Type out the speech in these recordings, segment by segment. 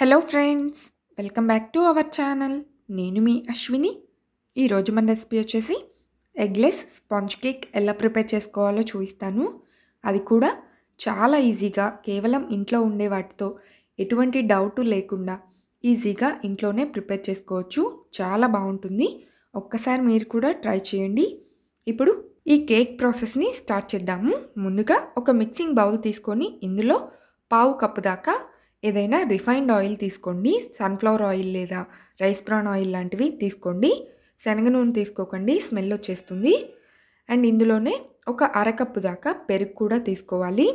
hello friends welcome back to our channel నేను మీ అశ్విని ఈరోజు మన రెసిపీ వచ్చేసి ఎగ్లెస్ స్పాంజ్ కేక్ ఎలా ప్రిపేర్ చేసుకోవాలో చూపిస్తాను అది కూడా చాలా ఈజీగా కేవలం ఇంట్లో ఉండే వాటితో ఎటువంటి డౌట్ లేకుండా ఈజీగా ఇంట్లోనే ప్రిపేర్ చేసుకోవచ్చు చాలా బాగుంటుంది ఒక్కసారి మీరు కూడా ట్రై చేయండి ఇప్పుడు ఈ కేక్ ప్రాసెస్ని స్టార్ట్ చేద్దాము ముందుగా ఒక మిక్సింగ్ బౌల్ తీసుకొని ఇందులో పావు కప్పు దాకా ఏదైనా రిఫైన్డ్ ఆయిల్ తీసుకోండి సన్ఫ్లవర్ ఆయిల్ లేదా రైస్ బ్రాన్ ఆయిల్ లాంటివి తీసుకోండి శనగ నూనె తీసుకోకండి స్మెల్ వచ్చేస్తుంది అండ్ ఇందులోనే ఒక అరకప్పు దాకా పెరుగు కూడా తీసుకోవాలి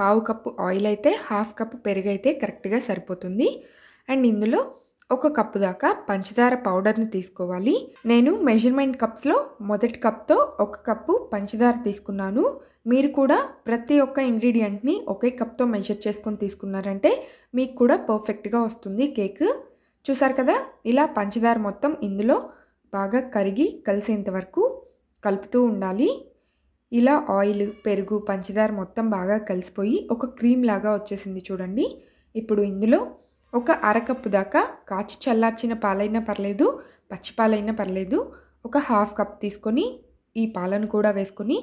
పావు కప్పు ఆయిల్ అయితే హాఫ్ కప్పు పెరుగు అయితే కరెక్ట్గా సరిపోతుంది అండ్ ఇందులో ఒక కప్పు దాకా పంచదార పౌడర్ని తీసుకోవాలి నేను మెజర్మెంట్ కప్స్లో మొదటి కప్తో ఒక కప్పు పంచదార తీసుకున్నాను మీరు కూడా ప్రతి ఒక్క ఇంగ్రీడియంట్ని ఒకే కప్తో మెజర్ చేసుకొని తీసుకున్నారంటే మీకు కూడా పర్ఫెక్ట్గా వస్తుంది కేక్ చూసారు కదా ఇలా పంచదార మొత్తం ఇందులో బాగా కరిగి కలిసేంత వరకు కలుపుతూ ఉండాలి ఇలా ఆయిల్ పెరుగు పంచదార మొత్తం బాగా కలిసిపోయి ఒక క్రీమ్ లాగా వచ్చేసింది చూడండి ఇప్పుడు ఇందులో ఒక అరకప్పు దాకా కాచి చల్లార్చిన పాలైనా పర్లేదు పచ్చిపాలైనా పర్లేదు ఒక హాఫ్ కప్ తీసుకొని ఈ పాలను కూడా వేసుకొని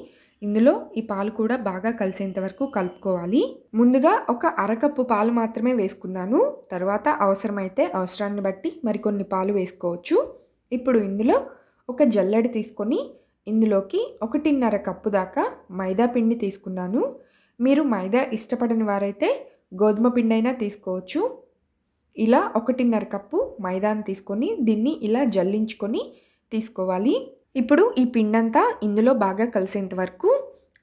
ఇందులో ఈ పాలు కూడా బాగా కలిసేంత వరకు కలుపుకోవాలి ముందుగా ఒక అరకప్పు పాలు మాత్రమే వేసుకున్నాను తర్వాత అవసరమైతే అవసరాన్ని బట్టి మరికొన్ని పాలు వేసుకోవచ్చు ఇప్పుడు ఇందులో ఒక జల్లెడ తీసుకొని ఇందులోకి ఒకటిన్నర కప్పు దాకా మైదా పిండి తీసుకున్నాను మీరు మైదా ఇష్టపడని వారైతే గోధుమ పిండి అయినా తీసుకోవచ్చు ఇలా ఒకటిన్నర కప్పు మైదాను తీసుకొని దీన్ని ఇలా జల్లించుకొని తీసుకోవాలి ఇప్పుడు ఈ పిండంతా ఇందులో బాగా కలిసేంత వరకు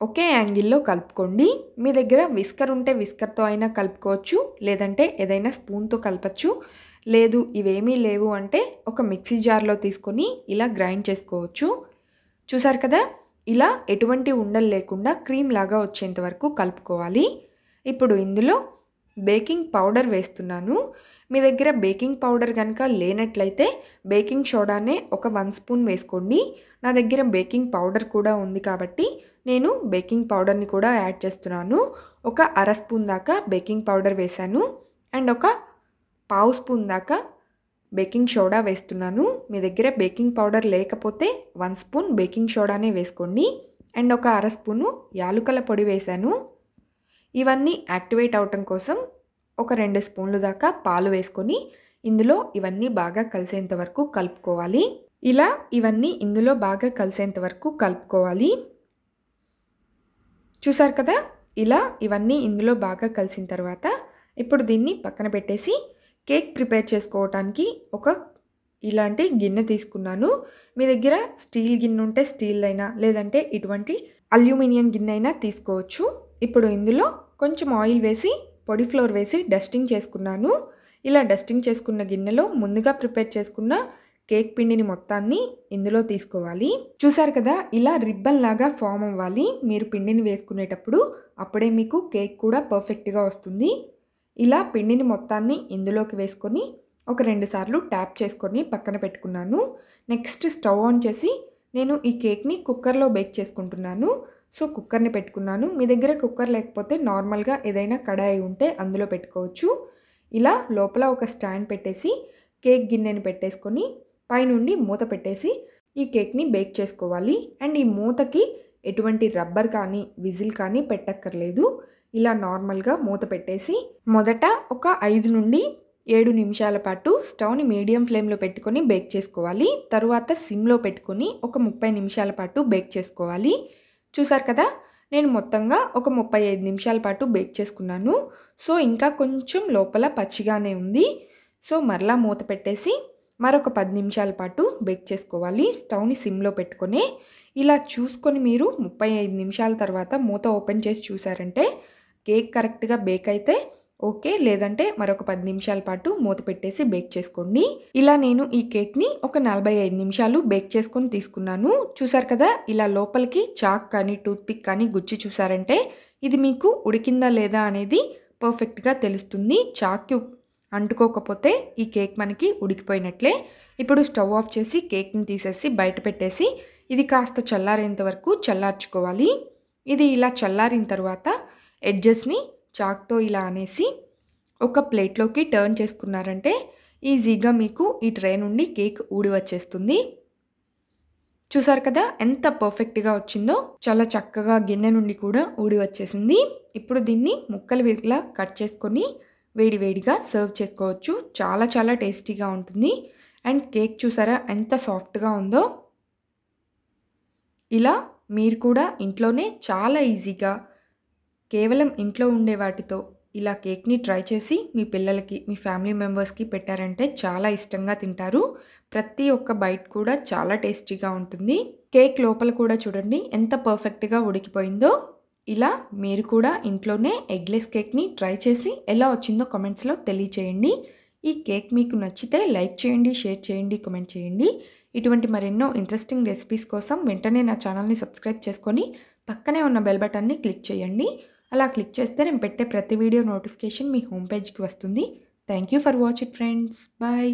ఒకే యాంగిల్లో కలుపుకోండి మీ దగ్గర విస్కర్ ఉంటే విస్కర్తో అయినా కలుపుకోవచ్చు లేదంటే ఏదైనా స్పూన్తో కలపచ్చు లేదు ఇవేమీ లేవు అంటే ఒక మిక్సీ జార్లో తీసుకొని ఇలా గ్రైండ్ చేసుకోవచ్చు చూసారు కదా ఇలా ఎటువంటి ఉండలు లేకుండా క్రీమ్ లాగా వచ్చేంత వరకు కలుపుకోవాలి ఇప్పుడు ఇందులో బేకింగ్ పౌడర్ వేస్తున్నాను మీ దగ్గర బేకింగ్ పౌడర్ కనుక లేనట్లయితే బేకింగ్ సోడానే ఒక వన్ స్పూన్ వేసుకోండి నా దగ్గర బేకింగ్ పౌడర్ కూడా ఉంది కాబట్టి నేను బేకింగ్ పౌడర్ని కూడా యాడ్ చేస్తున్నాను ఒక అర స్పూన్ దాకా బేకింగ్ పౌడర్ వేశాను అండ్ ఒక పావు స్పూన్ దాకా బేకింగ్ సోడా వేస్తున్నాను మీ దగ్గర బేకింగ్ పౌడర్ లేకపోతే వన్ స్పూన్ బేకింగ్ సోడానే వేసుకోండి అండ్ ఒక అర స్పూను యాలుకల పొడి వేశాను ఇవన్నీ యాక్టివేట్ అవటం కోసం ఒక రెండు స్పూన్లు దాకా పాలు వేసుకొని ఇందులో ఇవన్నీ బాగా కలిసేంత వరకు కలుపుకోవాలి ఇలా ఇవన్నీ ఇందులో బాగా కలిసేంత వరకు కలుపుకోవాలి చూసారు కదా ఇలా ఇవన్నీ ఇందులో బాగా కలిసిన తర్వాత ఇప్పుడు దీన్ని పక్కన పెట్టేసి కేక్ ప్రిపేర్ చేసుకోవటానికి ఒక ఇలాంటి గిన్నె తీసుకున్నాను మీ దగ్గర స్టీల్ గిన్నె ఉంటే స్టీల్ అయినా లేదంటే ఇటువంటి అల్యూమినియం గిన్నె అయినా తీసుకోవచ్చు ఇప్పుడు ఇందులో కొంచెం ఆయిల్ వేసి పొడి ఫ్లోర్ వేసి డస్టింగ్ చేసుకున్నాను ఇలా డస్టింగ్ చేసుకున్న గిన్నెలో ముందుగా ప్రిపేర్ చేసుకున్న కేక్ పిండిని మొత్తాన్ని ఇందులో తీసుకోవాలి చూసారు కదా ఇలా రిబ్బన్ లాగా ఫామ్ అవ్వాలి మీరు పిండిని వేసుకునేటప్పుడు అప్పుడే మీకు కేక్ కూడా పర్ఫెక్ట్గా వస్తుంది ఇలా పిండిని మొత్తాన్ని ఇందులోకి వేసుకొని ఒక రెండు సార్లు ట్యాప్ చేసుకొని పక్కన పెట్టుకున్నాను నెక్స్ట్ స్టవ్ ఆన్ చేసి నేను ఈ కేక్ని కుక్కర్లో బేక్ చేసుకుంటున్నాను సో కుక్కర్ని పెట్టుకున్నాను మీ దగ్గర కుక్కర్ లేకపోతే నార్మల్గా ఏదైనా కడాయి ఉంటే అందులో పెట్టుకోవచ్చు ఇలా లోపల ఒక స్టాండ్ పెట్టేసి కేక్ గిన్నెని పెట్టేసుకొని పైనుండి మూత పెట్టేసి ఈ కేక్ని బేక్ చేసుకోవాలి అండ్ ఈ మూతకి ఎటువంటి రబ్బర్ కానీ విజిల్ కానీ పెట్టక్కర్లేదు ఇలా నార్మల్గా మూత పెట్టేసి మొదట ఒక ఐదు నుండి ఏడు నిమిషాల పాటు స్టవ్ని మీడియం ఫ్లేమ్లో పెట్టుకొని బేక్ చేసుకోవాలి తరువాత సిమ్లో పెట్టుకొని ఒక ముప్పై నిమిషాల పాటు బేక్ చేసుకోవాలి చూసారు కదా నేను మొత్తంగా ఒక ముప్పై ఐదు నిమిషాల పాటు బేక్ చేసుకున్నాను సో ఇంకా కొంచెం లోపల పచ్చిగానే ఉంది సో మరలా మూత పెట్టేసి మరొక పది నిమిషాల పాటు బేక్ చేసుకోవాలి స్టవ్ని సిమ్లో పెట్టుకొని ఇలా చూసుకొని మీరు ముప్పై ఐదు నిమిషాల తర్వాత మూత ఓపెన్ చేసి చూసారంటే కేక్ కరెక్ట్గా బేక్ అయితే ఓకే లేదంటే మరొక పది నిమిషాల పాటు మూత పెట్టేసి బేక్ చేసుకోండి ఇలా నేను ఈ కేక్ని ఒక నలభై ఐదు నిమిషాలు బేక్ చేసుకొని తీసుకున్నాను చూసారు కదా ఇలా లోపలికి చాక్ కానీ టూత్పిక్ కానీ గుచ్చి చూసారంటే ఇది మీకు ఉడికిందా లేదా అనేది పర్ఫెక్ట్గా తెలుస్తుంది చాక్కి అంటుకోకపోతే ఈ కేక్ మనకి ఉడికిపోయినట్లే ఇప్పుడు స్టవ్ ఆఫ్ చేసి కేక్ని తీసేసి బయట పెట్టేసి ఇది కాస్త చల్లారేంత వరకు చల్లార్చుకోవాలి ఇది ఇలా చల్లారిన తర్వాత ఎడ్జెస్ని చాక్తో ఇలా అనేసి ఒక ప్లేట్లోకి టర్న్ చేసుకున్నారంటే ఈజీగా మీకు ఈ ట్రే నుండి కేక్ ఊడి వచ్చేస్తుంది చూసారు కదా ఎంత పర్ఫెక్ట్గా వచ్చిందో చాలా చక్కగా గిన్నె నుండి కూడా ఊడి వచ్చేసింది ఇప్పుడు దీన్ని ముక్కలు ఇలా కట్ చేసుకొని వేడివేడిగా సర్వ్ చేసుకోవచ్చు చాలా చాలా టేస్టీగా ఉంటుంది అండ్ కేక్ చూసారా ఎంత సాఫ్ట్గా ఉందో ఇలా మీరు కూడా ఇంట్లోనే చాలా ఈజీగా కేవలం ఇంట్లో ఉండే వాటితో ఇలా కేక్ని ట్రై చేసి మీ పిల్లలకి మీ ఫ్యామిలీ మెంబర్స్కి పెట్టారంటే చాలా ఇష్టంగా తింటారు ప్రతి ఒక్క బైట్ కూడా చాలా టేస్టీగా ఉంటుంది కేక్ లోపల కూడా చూడండి ఎంత పర్ఫెక్ట్గా ఉడికిపోయిందో ఇలా మీరు కూడా ఇంట్లోనే ఎగ్లెస్ కేక్ని ట్రై చేసి ఎలా వచ్చిందో కమెంట్స్లో తెలియచేయండి ఈ కేక్ మీకు నచ్చితే లైక్ చేయండి షేర్ చేయండి కమెంట్ చేయండి ఇటువంటి మరెన్నో ఇంట్రెస్టింగ్ రెసిపీస్ కోసం వెంటనే నా ఛానల్ని సబ్స్క్రైబ్ చేసుకొని పక్కనే ఉన్న బెల్ బటన్ని క్లిక్ చేయండి అలా క్లిక్ చేస్తే నేను పెట్టే ప్రతి వీడియో నోటిఫికేషన్ మీ హోమ్ పేజ్కి వస్తుంది thank you for watch it friends bye